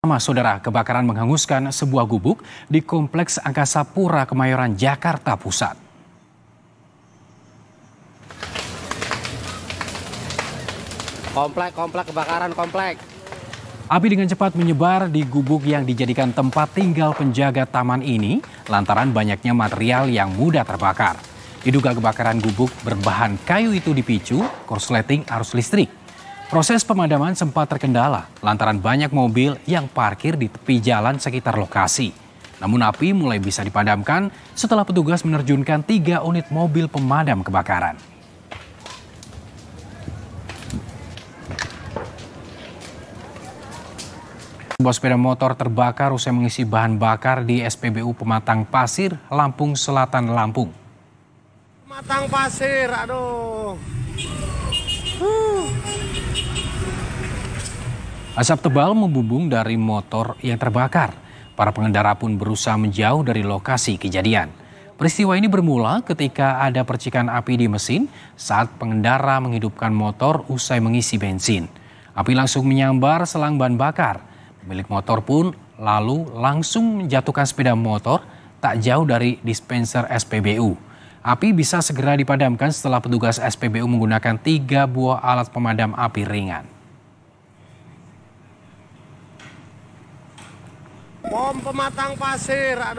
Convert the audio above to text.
Pertama, saudara, kebakaran menghanguskan sebuah gubuk di Kompleks Angkasa Pura Kemayoran, Jakarta Pusat. Komplek, komplek, kebakaran komplek. Api dengan cepat menyebar di gubuk yang dijadikan tempat tinggal penjaga taman ini lantaran banyaknya material yang mudah terbakar. Diduga kebakaran gubuk berbahan kayu itu dipicu korsleting arus listrik. Proses pemadaman sempat terkendala lantaran banyak mobil yang parkir di tepi jalan sekitar lokasi. Namun api mulai bisa dipadamkan setelah petugas menerjunkan tiga unit mobil pemadam kebakaran. Sebuah sepeda motor terbakar usai mengisi bahan bakar di SPBU Pematang Pasir, Lampung Selatan, Lampung. Pematang Pasir, aduh. Huh. Asap tebal membumbung dari motor yang terbakar. Para pengendara pun berusaha menjauh dari lokasi kejadian. Peristiwa ini bermula ketika ada percikan api di mesin saat pengendara menghidupkan motor usai mengisi bensin. Api langsung menyambar selang ban bakar. Pemilik motor pun lalu langsung menjatuhkan sepeda motor tak jauh dari dispenser SPBU. Api bisa segera dipadamkan setelah petugas SPBU menggunakan tiga buah alat pemadam api ringan. Pom pematang pasir. Aduh.